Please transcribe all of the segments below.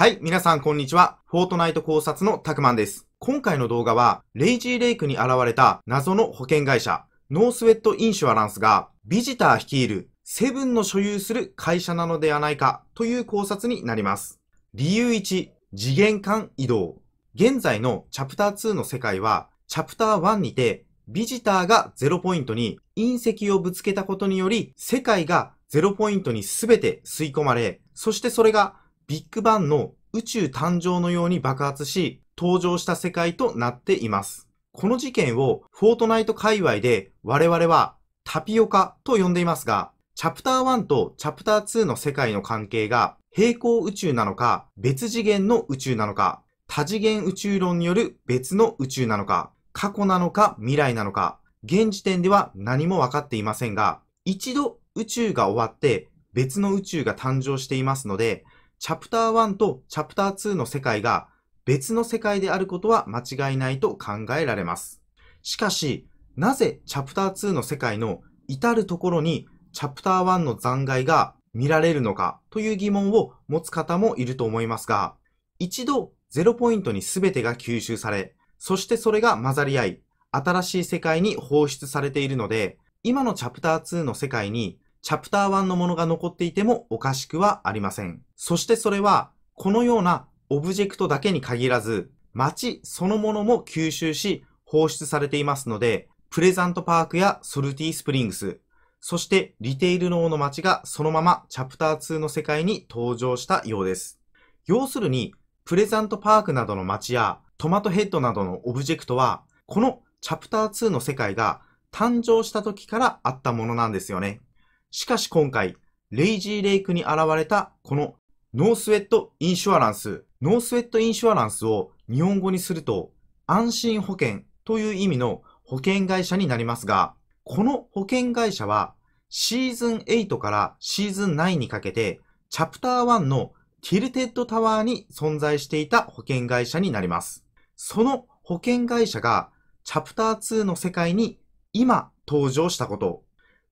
はい、皆さんこんにちは。フォートナイト考察のたくまんです。今回の動画は、レイジーレイクに現れた謎の保険会社、ノースウェットインシュアランスが、ビジター率いるセブンの所有する会社なのではないかという考察になります。理由1、次元間移動。現在のチャプター2の世界は、チャプター1にて、ビジターが0ポイントに隕石をぶつけたことにより、世界が0ポイントに全て吸い込まれ、そしてそれがビッグバンの宇宙誕生のように爆発し、登場した世界となっています。この事件をフォートナイト界隈で我々はタピオカと呼んでいますが、チャプター1とチャプター2の世界の関係が平行宇宙なのか、別次元の宇宙なのか、多次元宇宙論による別の宇宙なのか、過去なのか未来なのか、現時点では何も分かっていませんが、一度宇宙が終わって別の宇宙が誕生していますので、チャプター1とチャプター2の世界が別の世界であることは間違いないと考えられます。しかし、なぜチャプター2の世界の至るところにチャプター1の残骸が見られるのかという疑問を持つ方もいると思いますが、一度ゼロポイントに全てが吸収され、そしてそれが混ざり合い、新しい世界に放出されているので、今のチャプター2の世界にチャプター1のものが残っていてもおかしくはありません。そしてそれは、このようなオブジェクトだけに限らず、街そのものも吸収し放出されていますので、プレザントパークやソルティスプリングス、そしてリテール脳の街がそのままチャプター2の世界に登場したようです。要するに、プレザントパークなどの街やトマトヘッドなどのオブジェクトは、このチャプター2の世界が誕生した時からあったものなんですよね。しかし今回、レイジーレイクに現れたこのノースウェットインシュアランス。ノースウェットインシュアランスを日本語にすると安心保険という意味の保険会社になりますが、この保険会社はシーズン8からシーズン9にかけてチャプター1のティルテッドタワーに存在していた保険会社になります。その保険会社がチャプター2の世界に今登場したこと。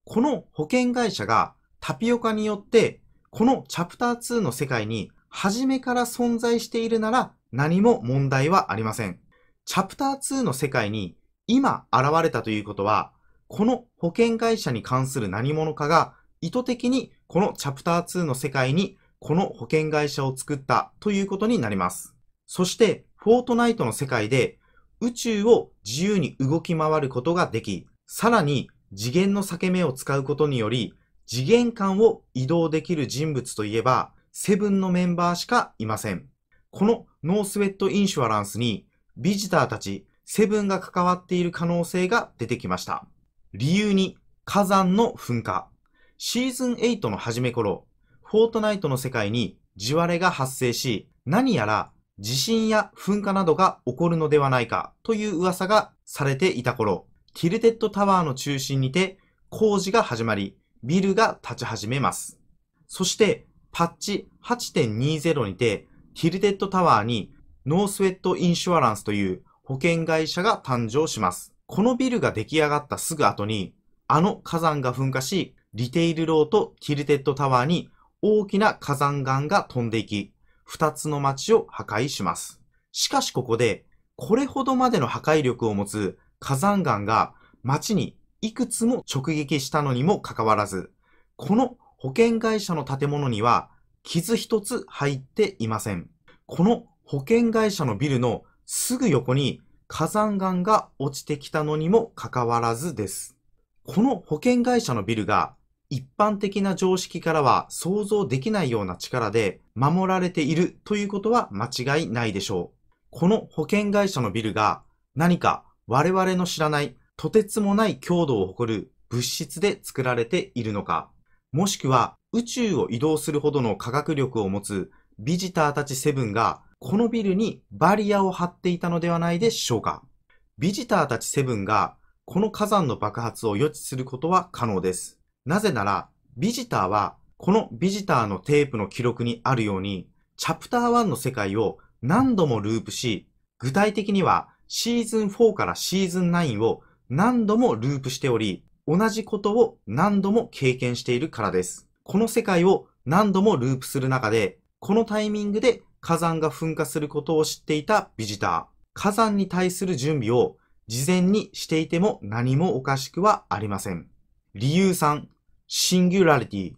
この保険会社がタピオカによって、このチャプター2の世界に初めから存在しているなら何も問題はありません。チャプター2の世界に今現れたということは、この保険会社に関する何者かが意図的にこのチャプター2の世界にこの保険会社を作ったということになります。そして、フォートナイトの世界で宇宙を自由に動き回ることができ、さらに次元の裂け目を使うことにより、次元間を移動できる人物といえば、セブンのメンバーしかいません。このノースウェットインシュアランスに、ビジターたち、セブンが関わっている可能性が出てきました。理由に、火山の噴火。シーズン8の初め頃、フォートナイトの世界に地割れが発生し、何やら地震や噴火などが起こるのではないかという噂がされていた頃、ティルテッドタワーの中心にて工事が始まり、ビルが立ち始めます。そして、パッチ8.20にて、ティルテッドタワーにノースウェットインシュアランスという保険会社が誕生します。このビルが出来上がったすぐ後に、あの火山が噴火し、リテイルローとティルテッドタワーに大きな火山岩が飛んでいき、二つの街を破壊します。しかしここで、これほどまでの破壊力を持つ火山岩が町にいくつも直撃したのにもかかわらず、この保険会社の建物には傷一つ入っていません。この保険会社のビルのすぐ横に火山岩が落ちてきたのにもかかわらずです。この保険会社のビルが一般的な常識からは想像できないような力で守られているということは間違いないでしょう。この保険会社のビルが何か我々の知らない、とてつもない強度を誇る物質で作られているのか、もしくは宇宙を移動するほどの科学力を持つビジターたちセブンがこのビルにバリアを張っていたのではないでしょうか。ビジターたちセブンがこの火山の爆発を予知することは可能です。なぜなら、ビジターはこのビジターのテープの記録にあるように、チャプター1の世界を何度もループし、具体的にはシーズン4からシーズン9を何度もループしており、同じことを何度も経験しているからです。この世界を何度もループする中で、このタイミングで火山が噴火することを知っていたビジター。火山に対する準備を事前にしていても何もおかしくはありません。理由3、シンギュラリティ。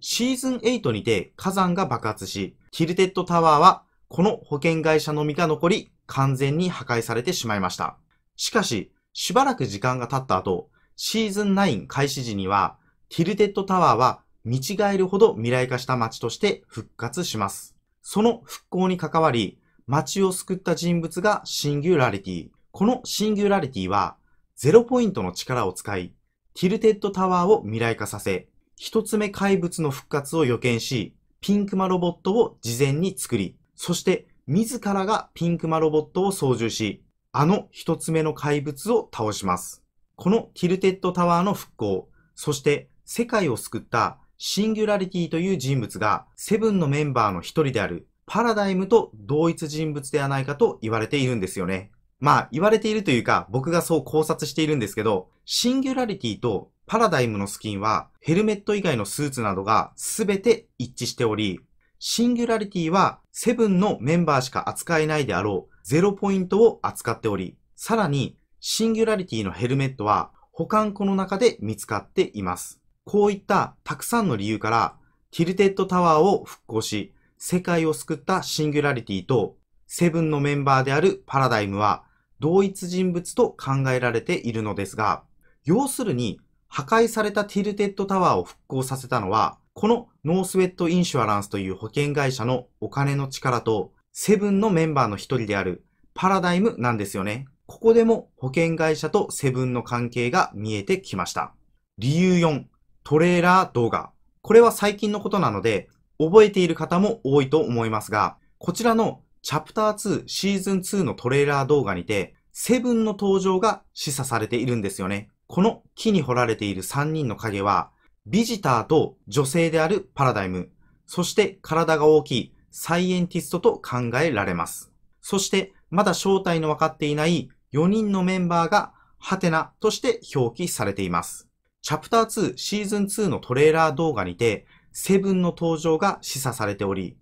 シーズン8にて火山が爆発し、ティルテッドタワーはこの保険会社のみが残り完全に破壊されてしまいました。しかし、しばらく時間が経った後、シーズン9開始時には、ティルテッドタワーは見違えるほど未来化した街として復活します。その復興に関わり、街を救った人物がシンギュラリティ。このシンギュラリティは、ゼロポイントの力を使い、ティルテッドタワーを未来化させ、一つ目怪物の復活を予見し、ピンクマロボットを事前に作り、そして自らがピンクマロボットを操縦し、あの一つ目の怪物を倒します。このティルテッドタワーの復興、そして世界を救ったシンギュラリティという人物が、セブンのメンバーの一人であるパラダイムと同一人物ではないかと言われているんですよね。まあ、言われているというか、僕がそう考察しているんですけど、シンギュラリティとパラダイムのスキンは、ヘルメット以外のスーツなどが全て一致しており、シンギュラリティはセブンのメンバーしか扱えないであろうゼロポイントを扱っており、さらにシンギュラリティのヘルメットは保管庫の中で見つかっています。こういったたくさんの理由からティルテッドタワーを復興し、世界を救ったシンギュラリティとセブンのメンバーであるパラダイムは同一人物と考えられているのですが、要するに破壊されたティルテッドタワーを復興させたのはこのノースウェットインシュアランスという保険会社のお金の力と、セブンのメンバーの一人であるパラダイムなんですよね。ここでも保険会社とセブンの関係が見えてきました。理由4、トレーラー動画。これは最近のことなので、覚えている方も多いと思いますが、こちらのチャプター2シーズン2のトレーラー動画にて、セブンの登場が示唆されているんですよね。この木に掘られている3人の影は、ビジターと女性であるパラダイム、そして体が大きいサイエンティストと考えられます。そしてまだ正体の分かっていない4人のメンバーがハテナとして表記されています。チャプター2シーズン2のトレーラー動画にて、セブンの登場が示唆されており、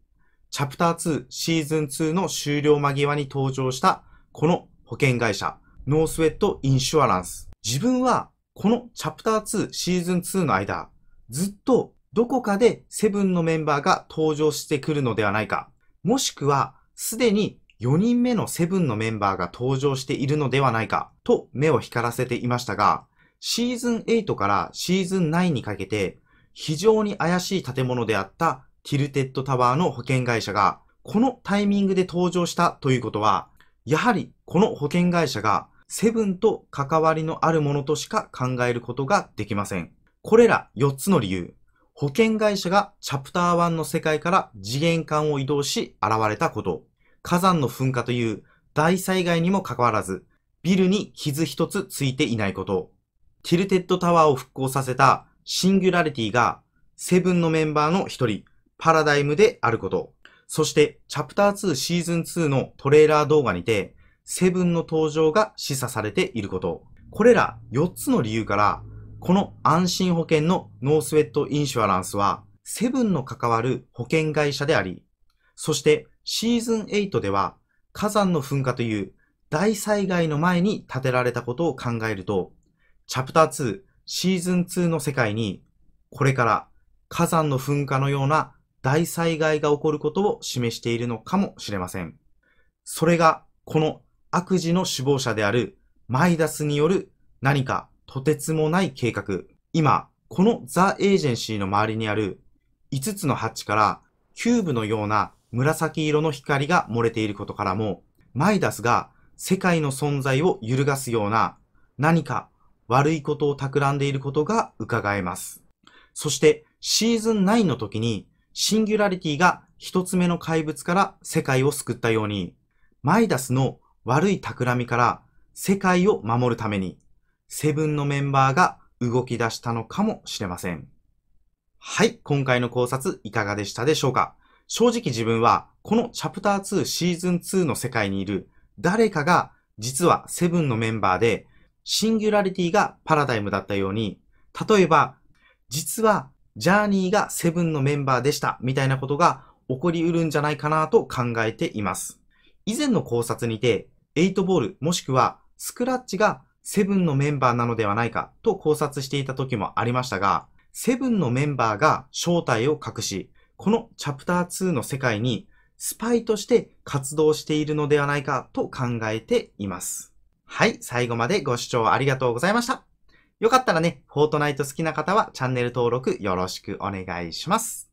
チャプター2シーズン2の終了間際に登場したこの保険会社、ノースウェットインシュアランス。自分はこのチャプター2、シーズン2の間、ずっとどこかでセブンのメンバーが登場してくるのではないか、もしくはすでに4人目のセブンのメンバーが登場しているのではないかと目を光らせていましたが、シーズン8からシーズン9にかけて非常に怪しい建物であったティルテッドタワーの保険会社がこのタイミングで登場したということは、やはりこの保険会社がセブンと関わりのあるものとしか考えることができません。これら4つの理由、保険会社がチャプター1の世界から次元間を移動し現れたこと、火山の噴火という大災害にもかかわらず、ビルに傷一つついていないこと、ティルテッドタワーを復興させたシンギュラリティがセブンのメンバーの一人、パラダイムであること、そしてチャプター2シーズン2のトレーラー動画にて、セブンの登場が示唆されていること。これら4つの理由から、この安心保険のノースウェットインシュアランスは、セブンの関わる保険会社であり、そしてシーズン8では火山の噴火という大災害の前に建てられたことを考えると、チャプター2、シーズン2の世界に、これから火山の噴火のような大災害が起こることを示しているのかもしれません。それがこの悪事の首謀者であるマイダスによる何かとてつもない計画。今、このザ・エージェンシーの周りにある5つのハッチからキューブのような紫色の光が漏れていることからも、マイダスが世界の存在を揺るがすような何か悪いことを企んでいることが伺えます。そしてシーズン9の時にシンギュラリティが一つ目の怪物から世界を救ったように、マイダスの悪い企みから世界を守るために、セブンのメンバーが動き出したのかもしれません。はい、今回の考察いかがでしたでしょうか正直自分は、このチャプター2シーズン2の世界にいる誰かが実はセブンのメンバーで、シンギュラリティがパラダイムだったように、例えば、実はジャーニーがセブンのメンバーでしたみたいなことが起こりうるんじゃないかなと考えています。以前の考察にて、8ボールもしくはスクラッチがセブンのメンバーなのではないかと考察していた時もありましたが、セブンのメンバーが正体を隠し、このチャプター2の世界にスパイとして活動しているのではないかと考えています。はい、最後までご視聴ありがとうございました。よかったらね、フォートナイト好きな方はチャンネル登録よろしくお願いします。